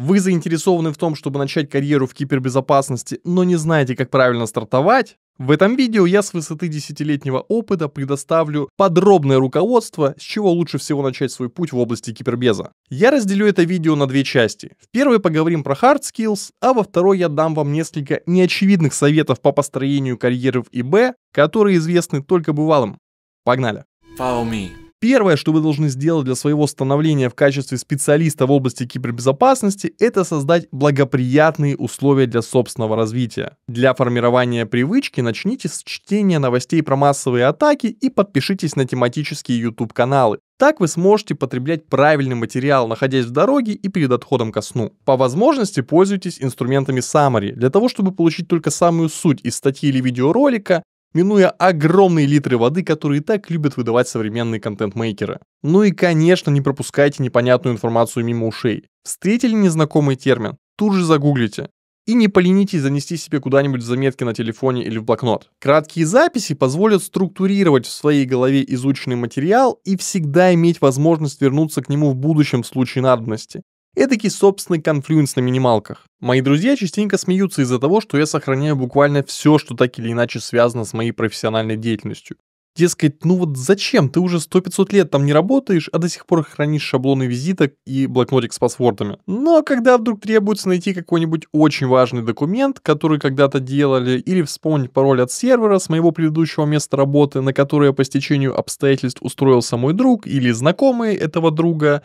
вы заинтересованы в том, чтобы начать карьеру в кибербезопасности, но не знаете, как правильно стартовать, в этом видео я с высоты десятилетнего опыта предоставлю подробное руководство, с чего лучше всего начать свой путь в области кибербеза. Я разделю это видео на две части. В первой поговорим про hard skills, а во второй я дам вам несколько неочевидных советов по построению карьеры в ИБ, которые известны только бывалым. Погнали! Follow me. Первое, что вы должны сделать для своего становления в качестве специалиста в области кибербезопасности, это создать благоприятные условия для собственного развития. Для формирования привычки начните с чтения новостей про массовые атаки и подпишитесь на тематические YouTube-каналы. Так вы сможете потреблять правильный материал, находясь в дороге и перед отходом ко сну. По возможности пользуйтесь инструментами Summary для того, чтобы получить только самую суть из статьи или видеоролика, минуя огромные литры воды, которые так любят выдавать современные контент-мейкеры. Ну и, конечно, не пропускайте непонятную информацию мимо ушей. Встретили незнакомый термин? Тут же загуглите. И не поленитесь занести себе куда-нибудь заметки на телефоне или в блокнот. Краткие записи позволят структурировать в своей голове изученный материал и всегда иметь возможность вернуться к нему в будущем в случае надобности. Эдакий собственный конфлюенс на минималках. Мои друзья частенько смеются из-за того, что я сохраняю буквально все, что так или иначе связано с моей профессиональной деятельностью. Дескать, ну вот зачем? Ты уже сто пятьсот лет там не работаешь, а до сих пор хранишь шаблоны визиток и блокнотик с паспортами. Но когда вдруг требуется найти какой-нибудь очень важный документ, который когда-то делали, или вспомнить пароль от сервера с моего предыдущего места работы, на которое по стечению обстоятельств устроился мой друг или знакомый этого друга,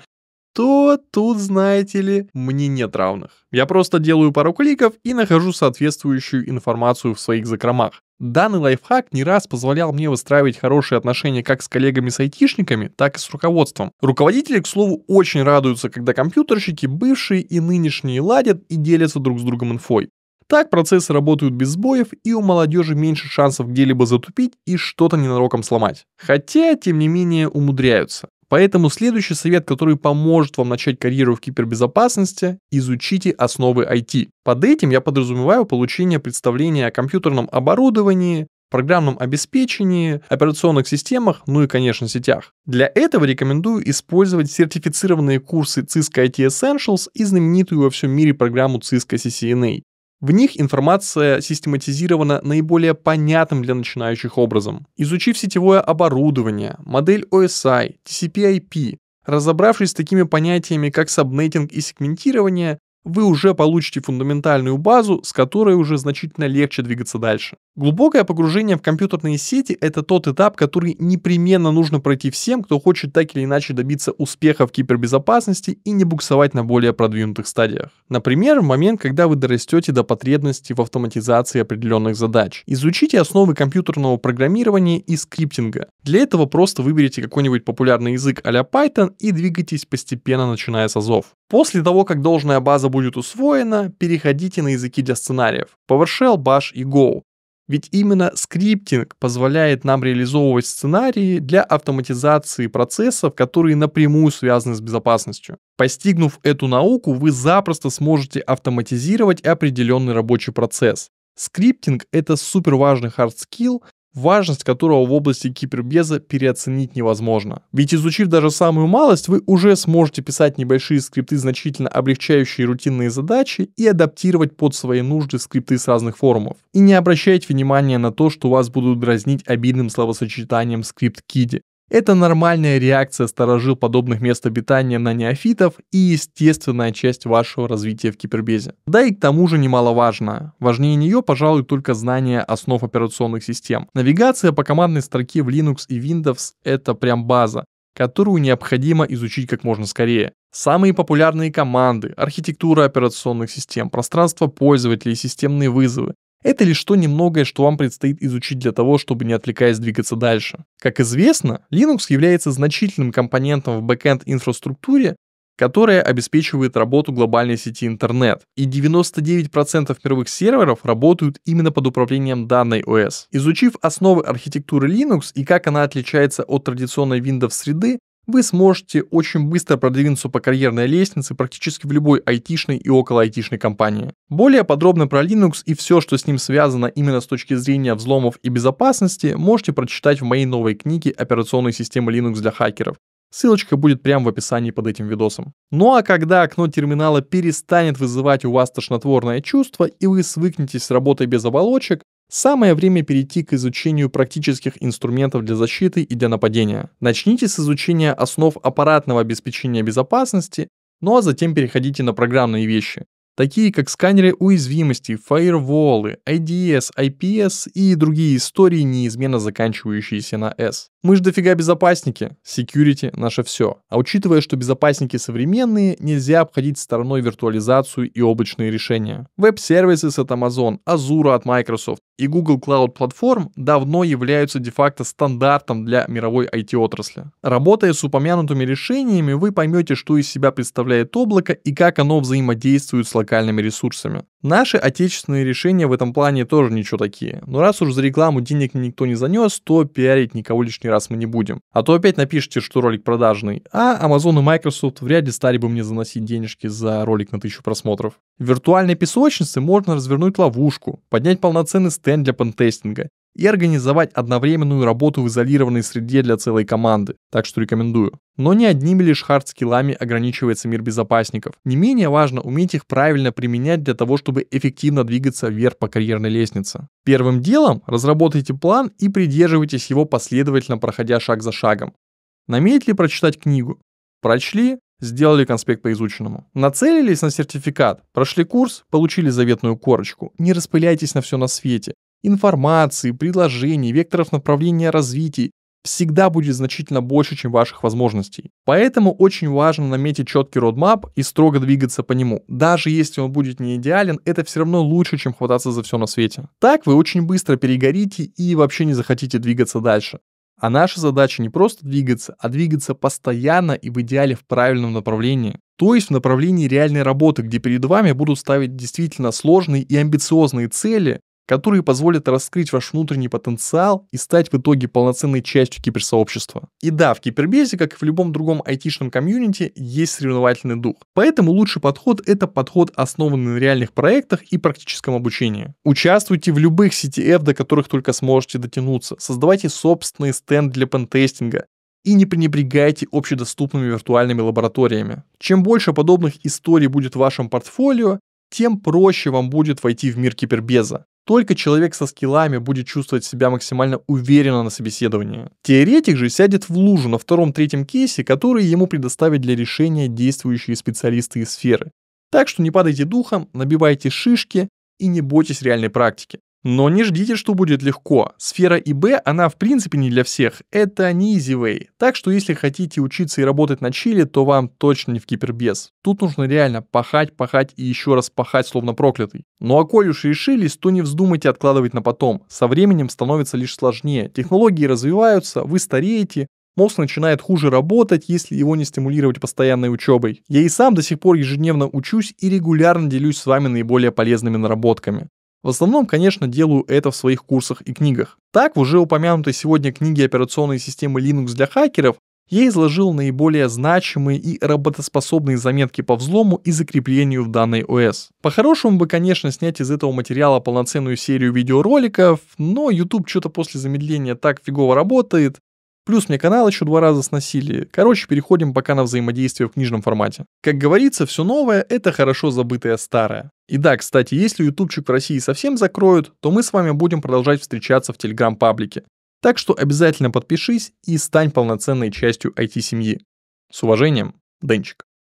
то тут, знаете ли, мне нет равных. Я просто делаю пару кликов и нахожу соответствующую информацию в своих закромах. Данный лайфхак не раз позволял мне выстраивать хорошие отношения как с коллегами с айтишниками, так и с руководством. Руководители, к слову, очень радуются, когда компьютерщики, бывшие и нынешние, ладят и делятся друг с другом инфой. Так процессы работают без сбоев, и у молодежи меньше шансов где-либо затупить и что-то ненароком сломать. Хотя, тем не менее, умудряются. Поэтому следующий совет, который поможет вам начать карьеру в кибербезопасности – изучите основы IT. Под этим я подразумеваю получение представления о компьютерном оборудовании, программном обеспечении, операционных системах, ну и, конечно, сетях. Для этого рекомендую использовать сертифицированные курсы Cisco IT Essentials и знаменитую во всем мире программу Cisco CCNA. В них информация систематизирована наиболее понятным для начинающих образом. Изучив сетевое оборудование, модель OSI, TCP-IP, разобравшись с такими понятиями, как сабнетинг и сегментирование, вы уже получите фундаментальную базу, с которой уже значительно легче двигаться дальше. Глубокое погружение в компьютерные сети – это тот этап, который непременно нужно пройти всем, кто хочет так или иначе добиться успеха в кибербезопасности и не буксовать на более продвинутых стадиях. Например, в момент, когда вы дорастете до потребности в автоматизации определенных задач. Изучите основы компьютерного программирования и скриптинга. Для этого просто выберите какой-нибудь популярный язык а Python и двигайтесь постепенно, начиная с азов. После того, как должная база будет усвоена, переходите на языки для сценариев PowerShell, Bash и Go. Ведь именно скриптинг позволяет нам реализовывать сценарии для автоматизации процессов, которые напрямую связаны с безопасностью. Постигнув эту науку, вы запросто сможете автоматизировать определенный рабочий процесс. Скриптинг — это супер важный hard skill, важность которого в области кибербеза переоценить невозможно. Ведь изучив даже самую малость, вы уже сможете писать небольшие скрипты, значительно облегчающие рутинные задачи и адаптировать под свои нужды скрипты с разных форумов. И не обращайте внимания на то, что вас будут дразнить обидным словосочетанием скрипт-киди. Это нормальная реакция сторожил подобных мест обитания на неофитов и естественная часть вашего развития в кибербезе. Да и к тому же немаловажно. Важнее нее, пожалуй, только знание основ операционных систем. Навигация по командной строке в Linux и Windows — это прям база которую необходимо изучить как можно скорее. Самые популярные команды, архитектура операционных систем, пространство пользователей, системные вызовы. Это лишь то немногое, что вам предстоит изучить для того, чтобы не отвлекаясь двигаться дальше. Как известно, Linux является значительным компонентом в бэкенд инфраструктуре, которая обеспечивает работу глобальной сети интернет. И 99% мировых серверов работают именно под управлением данной ОС. Изучив основы архитектуры Linux и как она отличается от традиционной Windows среды, вы сможете очень быстро продвинуться по карьерной лестнице практически в любой айтишной и около айтишной компании. Более подробно про Linux и все, что с ним связано именно с точки зрения взломов и безопасности, можете прочитать в моей новой книге «Операционные системы Linux для хакеров». Ссылочка будет прямо в описании под этим видосом. Ну а когда окно терминала перестанет вызывать у вас тошнотворное чувство и вы свыкнетесь с работой без оболочек, Самое время перейти к изучению практических инструментов для защиты и для нападения. Начните с изучения основ аппаратного обеспечения безопасности, ну а затем переходите на программные вещи, такие как сканеры уязвимости, фаерволы, IDS, IPS и другие истории, неизменно заканчивающиеся на S. Мы же дофига безопасники. Security — наше все. А учитывая, что безопасники современные, нельзя обходить стороной виртуализацию и облачные решения. Веб-сервисы с от Amazon, Azure от Microsoft и Google Cloud Platform давно являются де-факто стандартом для мировой IT-отрасли. Работая с упомянутыми решениями, вы поймете, что из себя представляет облако и как оно взаимодействует с локальными ресурсами. Наши отечественные решения в этом плане тоже ничего такие. Но раз уж за рекламу денег никто не занес, то пиарить никого лишний раз мы не будем. А то опять напишите, что ролик продажный. А Amazon и Microsoft вряд ли стали бы мне заносить денежки за ролик на тысячу просмотров. В виртуальной песочнице можно развернуть ловушку, поднять полноценный стенд для пентестинга и организовать одновременную работу в изолированной среде для целой команды, так что рекомендую. Но не одними лишь хард-скиллами ограничивается мир безопасников. Не менее важно уметь их правильно применять для того, чтобы эффективно двигаться вверх по карьерной лестнице. Первым делом разработайте план и придерживайтесь его последовательно, проходя шаг за шагом. Наметили прочитать книгу? Прочли, сделали конспект по изученному. Нацелились на сертификат, прошли курс, получили заветную корочку. Не распыляйтесь на все на свете информации, предложений, векторов направления развития всегда будет значительно больше, чем ваших возможностей. Поэтому очень важно наметить четкий родмап и строго двигаться по нему. Даже если он будет не идеален, это все равно лучше, чем хвататься за все на свете. Так вы очень быстро перегорите и вообще не захотите двигаться дальше. А наша задача не просто двигаться, а двигаться постоянно и в идеале в правильном направлении. То есть в направлении реальной работы, где перед вами будут ставить действительно сложные и амбициозные цели, которые позволят раскрыть ваш внутренний потенциал и стать в итоге полноценной частью киберсообщества. И да, в кибербезе, как и в любом другом айтишном комьюнити, есть соревновательный дух. Поэтому лучший подход — это подход, основанный на реальных проектах и практическом обучении. Участвуйте в любых CTF, до которых только сможете дотянуться. Создавайте собственный стенд для пентестинга, и не пренебрегайте общедоступными виртуальными лабораториями. Чем больше подобных историй будет в вашем портфолио, тем проще вам будет войти в мир кибербеза. Только человек со скиллами будет чувствовать себя максимально уверенно на собеседовании. Теоретик же сядет в лужу на втором-третьем кейсе, который ему предоставят для решения действующие специалисты из сферы. Так что не падайте духом, набивайте шишки и не бойтесь реальной практики. Но не ждите, что будет легко. Сфера ИБ, она в принципе не для всех. Это не easy way. Так что если хотите учиться и работать на Чили, то вам точно не в кипербез. Тут нужно реально пахать, пахать и еще раз пахать, словно проклятый. Ну а коль уж решились, то не вздумайте откладывать на потом. Со временем становится лишь сложнее. Технологии развиваются, вы стареете, Мозг начинает хуже работать, если его не стимулировать постоянной учебой. Я и сам до сих пор ежедневно учусь и регулярно делюсь с вами наиболее полезными наработками. В основном, конечно, делаю это в своих курсах и книгах. Так, в уже упомянутой сегодня книге операционной системы Linux для хакеров я изложил наиболее значимые и работоспособные заметки по взлому и закреплению в данной ОС. По-хорошему бы, конечно, снять из этого материала полноценную серию видеороликов, но YouTube что-то после замедления так фигово работает, Плюс мне канал еще два раза сносили. Короче, переходим пока на взаимодействие в книжном формате. Как говорится, все новое — это хорошо забытое старое. И да, кстати, если ютубчик в России совсем закроют, то мы с вами будем продолжать встречаться в телеграм-паблике. Так что обязательно подпишись и стань полноценной частью IT-семьи. С уважением, Денчик.